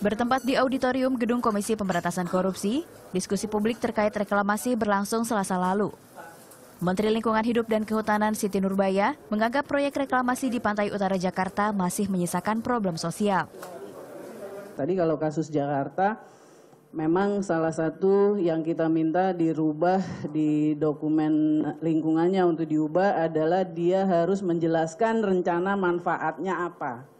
Bertempat di auditorium Gedung Komisi Pemberantasan Korupsi, diskusi publik terkait reklamasi berlangsung selasa lalu. Menteri Lingkungan Hidup dan Kehutanan Siti Nurbaya menganggap proyek reklamasi di pantai utara Jakarta masih menyisakan problem sosial. Tadi kalau kasus Jakarta, memang salah satu yang kita minta dirubah di dokumen lingkungannya untuk diubah adalah dia harus menjelaskan rencana manfaatnya apa.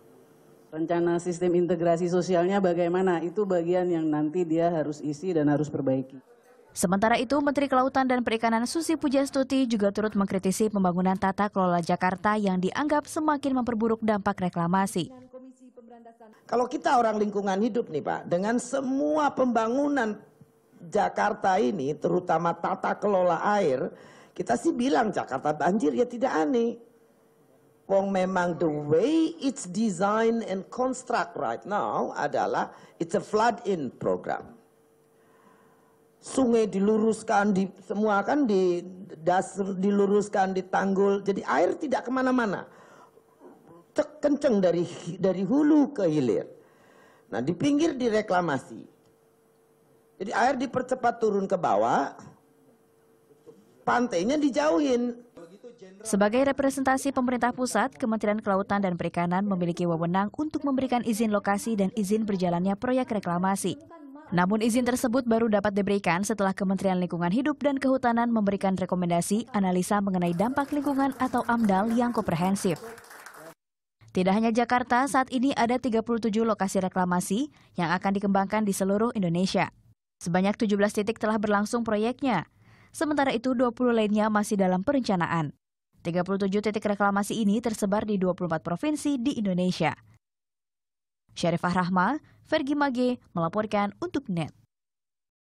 Rencana sistem integrasi sosialnya bagaimana? Itu bagian yang nanti dia harus isi dan harus perbaiki. Sementara itu, Menteri Kelautan dan Perikanan Susi Pujastuti juga turut mengkritisi pembangunan tata kelola Jakarta yang dianggap semakin memperburuk dampak reklamasi. Kalau kita orang lingkungan hidup nih Pak, dengan semua pembangunan Jakarta ini, terutama tata kelola air, kita sih bilang Jakarta banjir ya tidak aneh. Wong memang the way it's designed and construct right now adalah it's a flood in program. Sungai diluruskan, di, semua kan di dasar diluruskan, ditanggul, jadi air tidak kemana-mana. Kenceng dari dari hulu ke hilir. Nah di pinggir direklamasi. Jadi air dipercepat turun ke bawah, pantainya dijauhin, sebagai representasi pemerintah pusat, Kementerian Kelautan dan Perikanan memiliki wewenang untuk memberikan izin lokasi dan izin berjalannya proyek reklamasi. Namun izin tersebut baru dapat diberikan setelah Kementerian Lingkungan Hidup dan Kehutanan memberikan rekomendasi analisa mengenai dampak lingkungan atau AMDAL yang komprehensif. Tidak hanya Jakarta, saat ini ada 37 lokasi reklamasi yang akan dikembangkan di seluruh Indonesia. Sebanyak 17 titik telah berlangsung proyeknya. Sementara itu 20 lainnya masih dalam perencanaan. 37 titik reklamasi ini tersebar di 24 provinsi di Indonesia. Syarifah Rahma, Fergi Mage melaporkan untuk NET.